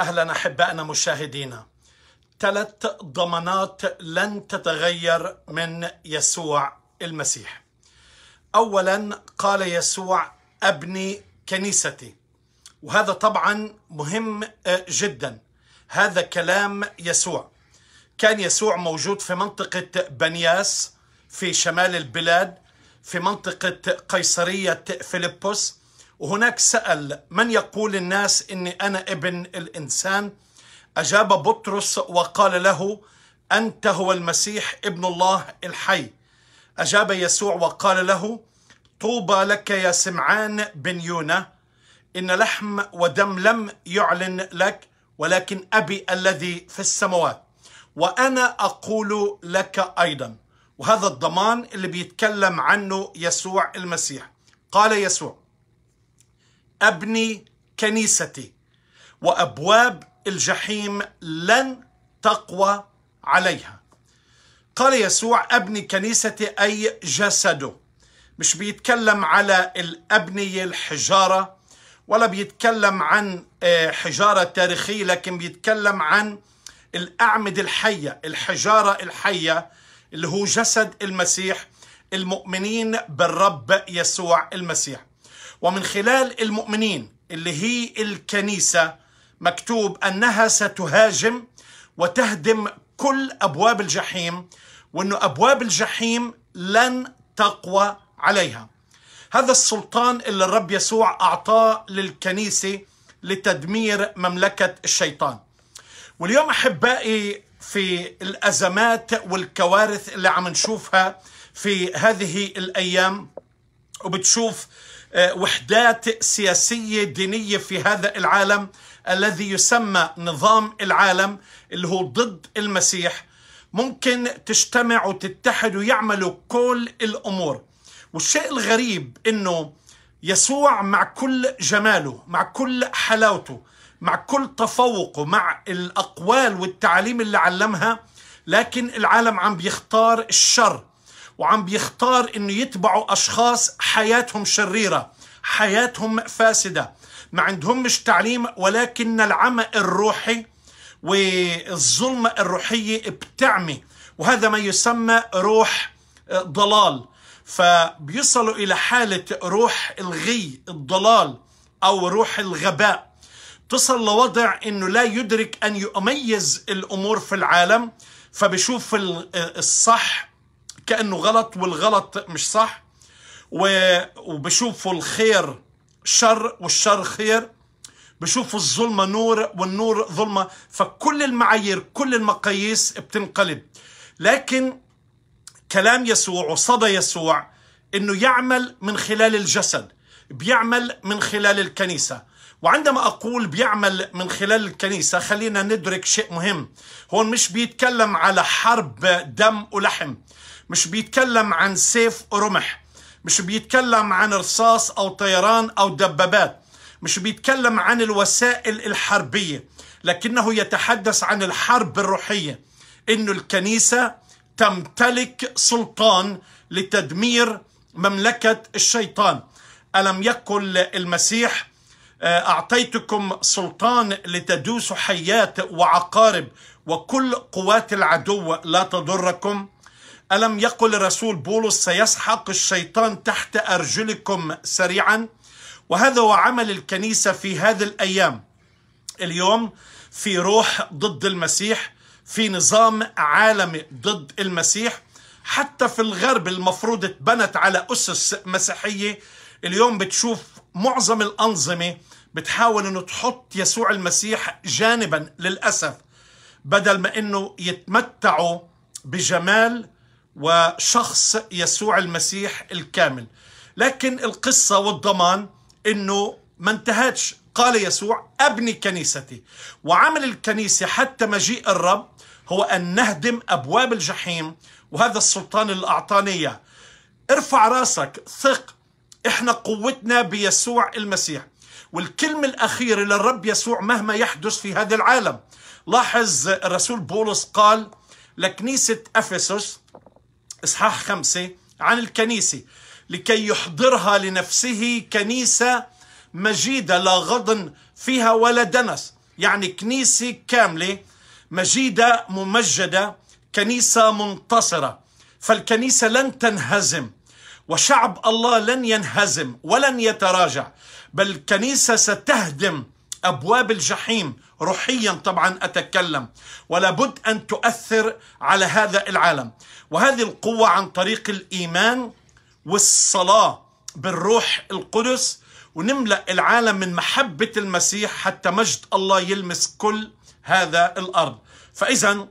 أهلا أحبائنا مشاهدينا ثلاث ضمانات لن تتغير من يسوع المسيح أولا قال يسوع أبني كنيستي وهذا طبعا مهم آه، جدا هذا كلام يسوع كان يسوع موجود في منطقة بنياس في شمال البلاد في منطقة قيصرية فيلبس وهناك سأل من يقول الناس إني أنا ابن الإنسان أجاب بطرس وقال له أنت هو المسيح ابن الله الحي أجاب يسوع وقال له طوبى لك يا سمعان بن يونا إن لحم ودم لم يعلن لك ولكن أبي الذي في السماوات وأنا أقول لك أيضا وهذا الضمان اللي بيتكلم عنه يسوع المسيح قال يسوع أبني كنيستي وأبواب الجحيم لن تقوى عليها قال يسوع أبني كنيستي أي جسده مش بيتكلم على الأبنية الحجارة ولا بيتكلم عن آه، حجارة تاريخية لكن بيتكلم عن الأعمدة الحية الحجارة الحية اللي هو جسد المسيح المؤمنين بالرب يسوع المسيح ومن خلال المؤمنين اللي هي الكنيسة مكتوب أنها ستهاجم وتهدم كل أبواب الجحيم وأنه أبواب الجحيم لن تقوى عليها هذا السلطان اللي الرب يسوع أعطاه للكنيسة لتدمير مملكة الشيطان واليوم أحبائي في الأزمات والكوارث اللي عم نشوفها في هذه الأيام وبتشوف آه، وحدات سياسية دينية في هذا العالم الذي يسمى نظام العالم اللي هو ضد المسيح ممكن تجتمع وتتحد ويعملوا كل الأمور والشيء الغريب أنه يسوع مع كل جماله مع كل حلاوته مع كل تفوقه مع الأقوال والتعاليم اللي علمها لكن العالم عم بيختار الشر وعم بيختار انه يتبعوا اشخاص حياتهم شريره حياتهم فاسده ما مش تعليم ولكن العمى الروحي والظلمه الروحيه بتعمي وهذا ما يسمى روح آه، ضلال فبيصلوا الى حاله روح الغي الضلال او روح الغباء تصل لوضع انه لا يدرك ان يميز الامور في العالم فبشوف آه، الصح كأنه غلط والغلط مش صح وبشوفوا الخير شر والشر خير بشوفوا الظلمة نور والنور ظلمة فكل المعايير كل المقاييس بتنقلب لكن كلام يسوع وصدى يسوع انه يعمل من خلال الجسد بيعمل من خلال الكنيسه وعندما أقول بيعمل من خلال الكنيسة خلينا ندرك شيء مهم هون مش بيتكلم على حرب دم ولحم مش بيتكلم عن سيف ورمح مش بيتكلم عن رصاص أو طيران أو دبابات مش بيتكلم عن الوسائل الحربية لكنه يتحدث عن الحرب الروحية أن الكنيسة تمتلك سلطان لتدمير مملكة الشيطان ألم يقل المسيح آه، أعطيتكم سلطان لتدوسوا حيات وعقارب وكل قوات العدو لا تضركم ألم يقل الرسول بولس سيسحق الشيطان تحت أرجلكم سريعا وهذا هو عمل الكنيسة في هذه الأيام اليوم في روح ضد المسيح في نظام عالمي ضد المسيح حتى في الغرب المفروض اتبنت على أسس مسيحية اليوم بتشوف معظم الأنظمة بتحاول أنه تحط يسوع المسيح جانبا للأسف بدل ما أنه يتمتعوا بجمال وشخص يسوع المسيح الكامل لكن القصة والضمان أنه ما انتهتش قال يسوع أبني كنيستي وعمل الكنيسة حتى مجيء الرب هو أن نهدم أبواب الجحيم وهذا السلطان اللي ارفع راسك ثق احنا قوتنا بيسوع المسيح والكلمة الأخيرة للرب يسوع مهما يحدث في هذا العالم لاحظ الرسول بولس قال لكنيسة أفسس إصحاح خمسة عن الكنيسة لكي يحضرها لنفسه كنيسة مجيدة لا غضن فيها ولا دنس يعني كنيسة كاملة مجيدة ممجدة كنيسة منتصرة فالكنيسة لن تنهزم وشعب الله لن ينهزم ولن يتراجع بل الكنيسة ستهدم أبواب الجحيم روحيا طبعا أتكلم ولابد أن تؤثر على هذا العالم وهذه القوة عن طريق الإيمان والصلاة بالروح القدس ونملأ العالم من محبة المسيح حتى مجد الله يلمس كل هذا الأرض فإذا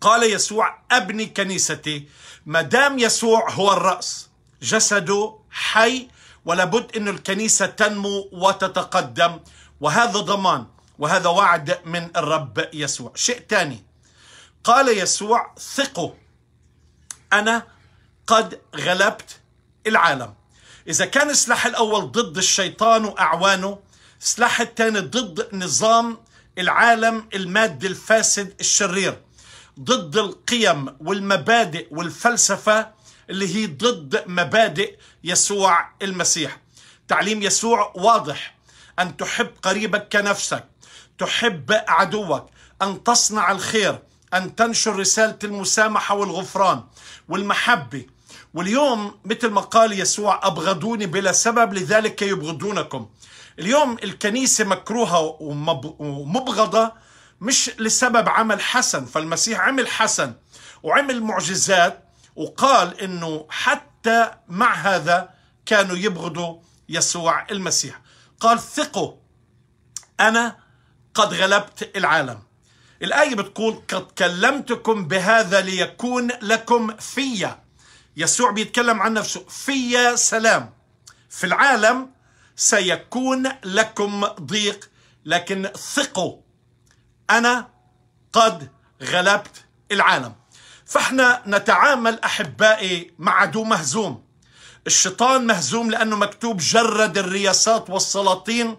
قال يسوع أبني كنيستي ما دام يسوع هو الرأس جسده حي ولابد أن الكنيسة تنمو وتتقدم وهذا ضمان وهذا وعد من الرب يسوع شيء ثاني قال يسوع ثقوا أنا قد غلبت العالم إذا كان السلاح الأول ضد الشيطان وأعوانه السلاح الثاني ضد نظام العالم المادي الفاسد الشرير ضد القيم والمبادئ والفلسفة اللي هي ضد مبادئ يسوع المسيح تعليم يسوع واضح أن تحب قريبك كنفسك تحب عدوك أن تصنع الخير أن تنشر رسالة المسامحة والغفران والمحبة واليوم مثل ما قال يسوع أبغضوني بلا سبب لذلك يبغضونكم اليوم الكنيسة مكروهة ومبغضة مش لسبب عمل حسن فالمسيح عمل حسن وعمل معجزات وقال انه حتى مع هذا كانوا يبغضوا يسوع المسيح قال ثقوا انا قد غلبت العالم الآية بتقول قد كلمتكم بهذا ليكون لكم فيا يسوع بيتكلم عن نفسه فيا سلام في العالم سيكون لكم ضيق لكن ثقوا أنا قد غلبت العالم فاحنا نتعامل أحبائي مع عدو مهزوم الشيطان مهزوم لأنه مكتوب جرد الرياسات والسلاطين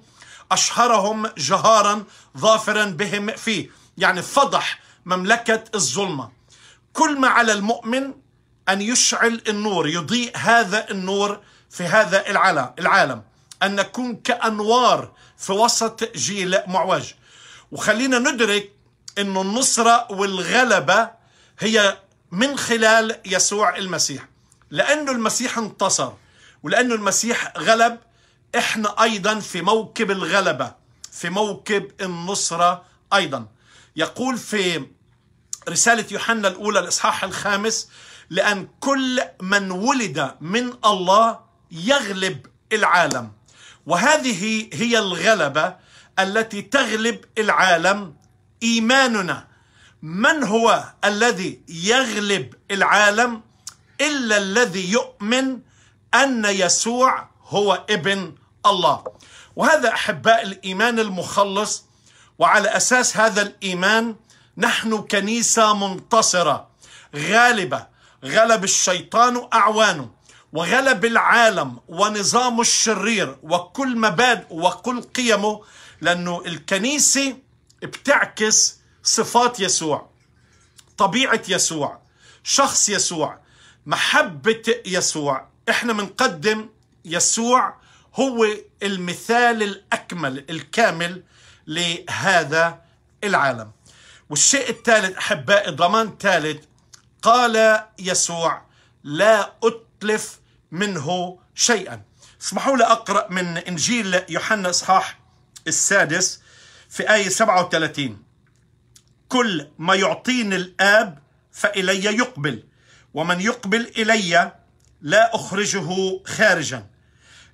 أشهرهم جهارا ظافرا بهم فيه يعني فضح مملكة الظلمة كل ما على المؤمن أن يشعل النور يضيء هذا النور في هذا العالم أن نكون كأنوار في وسط جيل معوج وخلينا ندرك أن النصرة والغلبة هي من خلال يسوع المسيح لأنه المسيح انتصر ولأنه المسيح غلب احنا ايضا في موكب الغلبه في موكب النصره ايضا يقول في رساله يوحنا الاولى الاصحاح الخامس لان كل من ولد من الله يغلب العالم وهذه هي الغلبه التي تغلب العالم ايماننا من هو الذي يغلب العالم الا الذي يؤمن ان يسوع هو ابن الله وهذا احباء الايمان المخلص وعلى اساس هذا الايمان نحن كنيسه منتصره غالبه غلب الشيطان اعوانه وغلب العالم ونظامه الشرير وكل مبادئه وكل قيمه لانه الكنيسه بتعكس صفات يسوع طبيعه يسوع شخص يسوع محبه يسوع احنا بنقدم يسوع هو المثال الأكمل الكامل لهذا العالم والشيء الثالث أحبائي ضمان ثالث قال يسوع لا أتلف منه شيئا اسمحوا لي أقرأ من إنجيل يوحنا إصحاح السادس في آية 37 كل ما يعطيني الآب فإلي يقبل ومن يقبل إلي لا أخرجه خارجا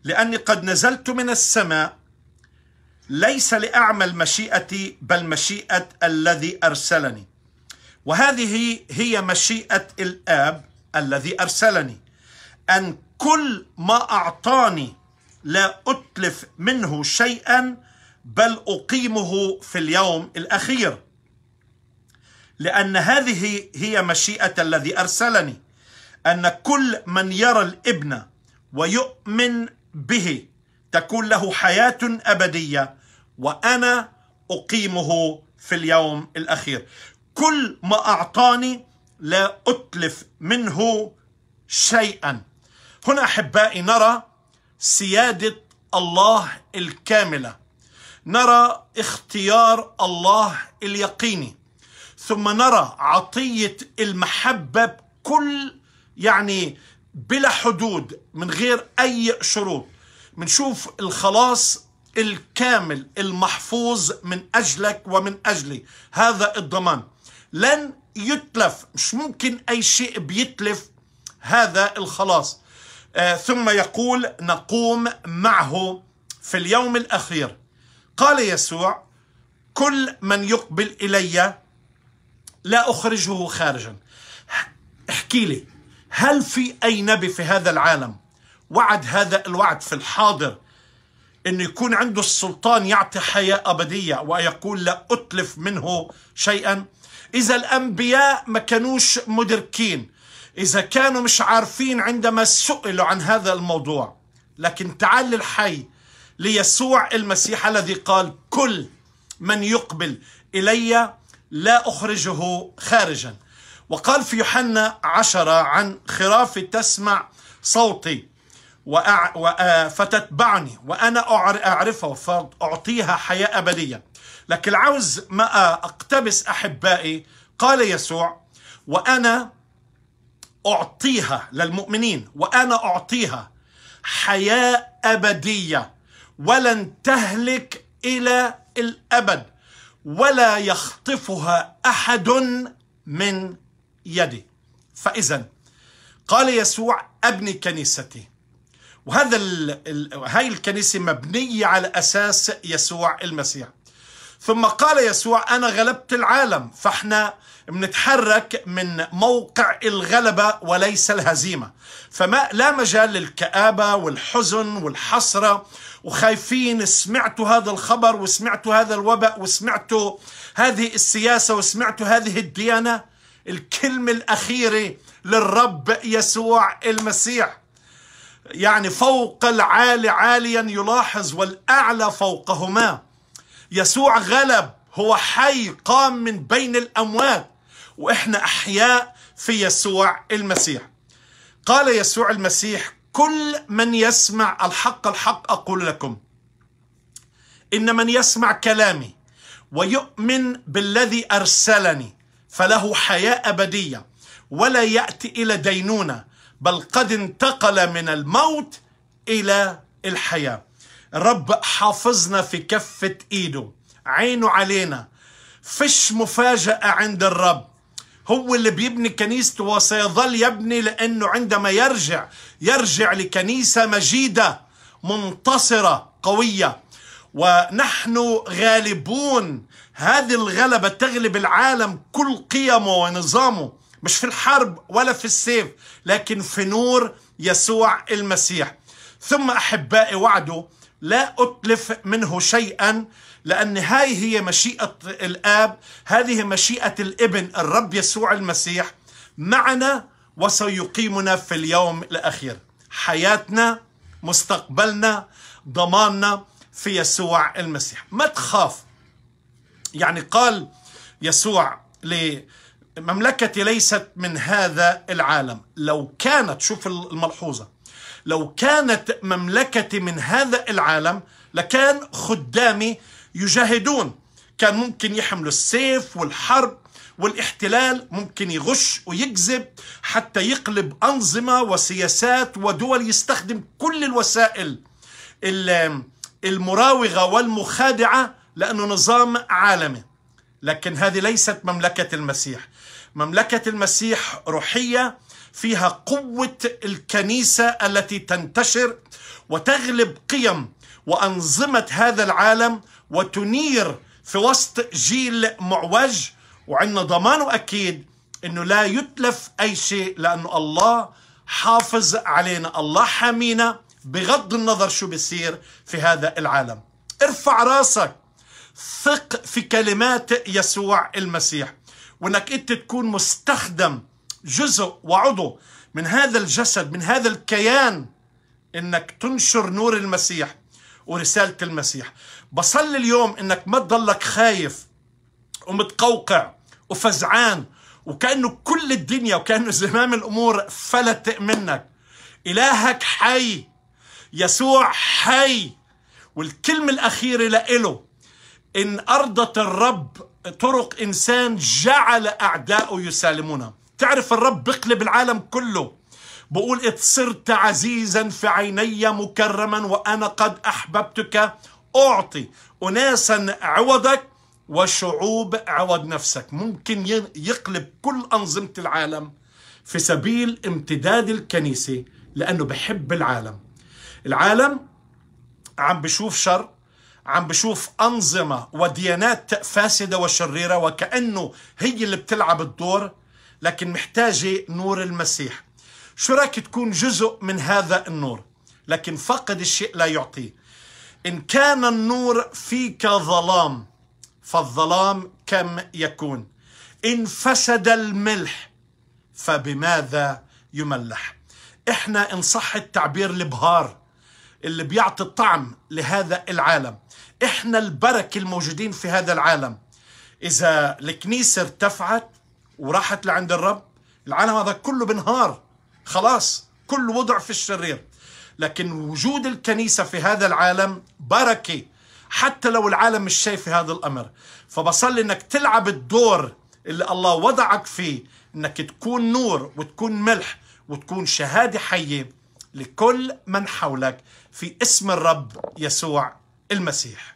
لأني قد نزلت من السماء ليس لأعمل مشيئتي بل مشيئة الذي أرسلني وهذه هي مشيئة الآب الذي أرسلني أن كل ما أعطاني لا أتلف منه شيئا بل أقيمه في اليوم الأخير لأن هذه هي مشيئة الذي أرسلني أن كل من يرى الابن ويؤمن به تكون له حياه ابديه وانا اقيمه في اليوم الاخير كل ما اعطاني لا اتلف منه شيئا هنا احبائي نرى سياده الله الكامله نرى اختيار الله اليقيني ثم نرى عطيه المحبه بكل يعني بلا حدود من غير أي شروط بنشوف الخلاص الكامل المحفوظ من أجلك ومن أجلي هذا الضمان لن يتلف مش ممكن أي شيء بيتلف هذا الخلاص آه ثم يقول نقوم معه في اليوم الأخير قال يسوع كل من يقبل إلي لا أخرجه خارجا احكي لي هل في أي نبي في هذا العالم وعد هذا الوعد في الحاضر أن يكون عنده السلطان يعطي حياة أبدية ويقول لا أتلف منه شيئا إذا الأنبياء ما كانوش مدركين إذا كانوا مش عارفين عندما سئلوا عن هذا الموضوع لكن تعال للحي ليسوع المسيح الذي قال كل من يقبل إلي لا أخرجه خارجا وقال في يوحنا عشرة عن خراف تسمع صوتي آه، فتتبعني وأنا أعرفها فأعطيها حياة أبدية لكن عاوز ما أقتبس أحبائي قال يسوع وأنا أعطيها للمؤمنين وأنا أعطيها حياة أبدية ولن تهلك إلى الأبد ولا يخطفها أحد من يدي فإذا قال يسوع أبني كنيستي وهذا ال هاي الكنيسة مبنية على أساس يسوع المسيح ثم قال يسوع أنا غلبت العالم فإحنا بنتحرك من موقع الغلبة وليس الهزيمة فما لا مجال للكآبة والحزن والحسرة وخايفين سمعتوا هذا الخبر وسمعتوا هذا الوباء وسمعتوا هذه السياسة وسمعتوا هذه الديانة الكلمة الأخيرة للرب يسوع المسيح يعني فوق العالي عاليا يلاحظ والأعلى فوقهما يسوع غلب هو حي قام من بين الأموات وإحنا أحياء في يسوع المسيح قال يسوع المسيح كل من يسمع الحق الحق أقول لكم إن من يسمع كلامي ويؤمن بالذي أرسلني فله حياه ابديه ولا ياتي الى دينونه بل قد انتقل من الموت الى الحياه الرب حافظنا في كفه ايده عينه علينا فش مفاجاه عند الرب هو اللي بيبني كنيسته وسيظل يبني لانه عندما يرجع يرجع لكنيسه مجيده منتصره قويه ونحن غالبون هذه الغلبة تغلب العالم كل قيمه ونظامه مش في الحرب ولا في السيف لكن في نور يسوع المسيح ثم أحبائي وعده لا أتلف منه شيئا لأن هاي هي مشيئة الآب هذه مشيئة الابن الرب يسوع المسيح معنا وسيقيمنا في اليوم الأخير حياتنا مستقبلنا ضماننا في يسوع المسيح ما تخاف يعني قال يسوع لمملكتي ليست من هذا العالم لو كانت شوف الملحوظة لو كانت مملكتي من هذا العالم لكان خدامي يجاهدون كان ممكن يحملوا السيف والحرب والاحتلال ممكن يغش ويكذب حتى يقلب أنظمة وسياسات ودول يستخدم كل الوسائل اللي المراوغة والمخادعة لأنه نظام عالمي لكن هذه ليست مملكة المسيح مملكة المسيح روحية فيها قوة الكنيسة التي تنتشر وتغلب قيم وأنظمة هذا العالم وتنير في وسط جيل معوج وعندنا ضمان أكيد أنه لا يتلف أي شيء لأنه الله حافظ علينا الله حامينا بغض النظر شو بيصير في هذا العالم ارفع راسك ثق في كلمات يسوع المسيح وانك انت تكون مستخدم جزء وعضو من هذا الجسد من هذا الكيان انك تنشر نور المسيح ورسالة المسيح بصلي اليوم انك ما تضلك خايف ومتقوقع وفزعان وكأنه كل الدنيا وكأنه زمام الأمور فلت منك إلهك حي يسوع حي والكلمة الأخيرة لإله إن أرضت الرب طرق إنسان جعل أعداؤه يسالمونه تعرف الرب بقلب العالم كله بقول اتصرت صرت عزيزا في عيني مكرما وأنا قد أحببتك أعطي أناسا عوضك وشعوب عوض نفسك ممكن يقلب كل أنظمة العالم في سبيل امتداد الكنيسة لأنه بحب العالم العالم عم بشوف شر عم بشوف أنظمة وديانات فاسدة وشريرة وكأنه هي اللي بتلعب الدور لكن محتاجة نور المسيح شو رايك تكون جزء من هذا النور لكن فقد الشيء لا يعطيه إن كان النور فيك ظلام فالظلام كم يكون إن فسد الملح فبماذا يملح إحنا إن صح التعبير البهار اللي بيعطي الطعم لهذا العالم احنا البركة الموجودين في هذا العالم اذا الكنيسة ارتفعت وراحت لعند الرب العالم هذا كله بنهار خلاص كله وضع في الشرير لكن وجود الكنيسة في هذا العالم بركة حتى لو العالم مش شايف هذا الأمر فبصلي أنك تلعب الدور اللي الله وضعك فيه أنك تكون نور وتكون ملح وتكون شهادة حية لكل من حولك في اسم الرب يسوع المسيح